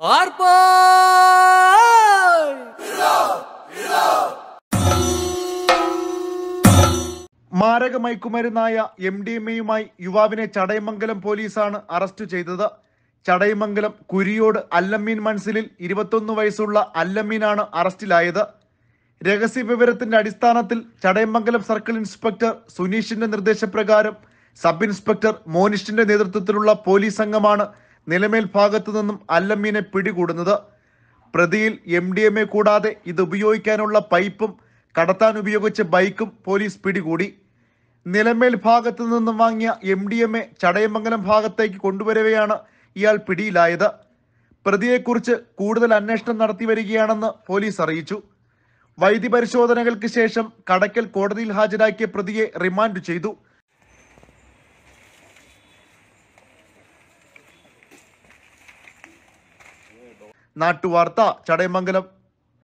മാരക മയക്കുമരുന്നായ M D M എയുമായി യുവാവിനെ ചടയമംഗലം പോലീസാണ് അറസ്റ്റ് ചെയ്തത് ചടയമംഗലം കുരിയോട് അല്ലമ്മീൻ മൻസിലിൽ ഇരുപത്തൊന്ന് വയസ്സുള്ള അല്ലമ്മീനാണ് അറസ്റ്റിലായത് രഹസ്യ വിവരത്തിന്റെ അടിസ്ഥാനത്തിൽ ചടയമംഗലം സർക്കിൾ ഇൻസ്പെക്ടർ സുനീഷിന്റെ നിർദ്ദേശപ്രകാരം സബ് ഇൻസ്പെക്ടർ മോനിഷിന്റെ നേതൃത്വത്തിലുള്ള പോലീസ് സംഘമാണ് നിലമേൽ ഭാഗത്തു നിന്നും അല്ലമ്മീനെ പിടികൂടുന്നത് പ്രതിയിൽ എം ഡി എം എ കൂടാതെ ഇത് ഉപയോഗിക്കാനുള്ള പൈപ്പും കടത്താൻ ഉപയോഗിച്ച ബൈക്കും പോലീസ് പിടികൂടി നിലമേൽ ഭാഗത്തു നിന്നും വാങ്ങിയ M D M A Chadayamangalam ഭാഗത്തേക്ക് കൊണ്ടുവരവെയാണ് ഇയാൾ പിടിയിലായത് പ്രതിയെക്കുറിച്ച് കൂടുതൽ അന്വേഷണം നടത്തി വരികയാണെന്ന് പോലീസ് അറിയിച്ചു വൈദ്യപരിശോധനകൾക്ക് ശേഷം കടക്കൽ കോടതിയിൽ ഹാജരാക്കിയ പ്രതിയെ റിമാൻഡ് ചെയ്തു നാട്ടുവാർത്ത ചടയമംഗലം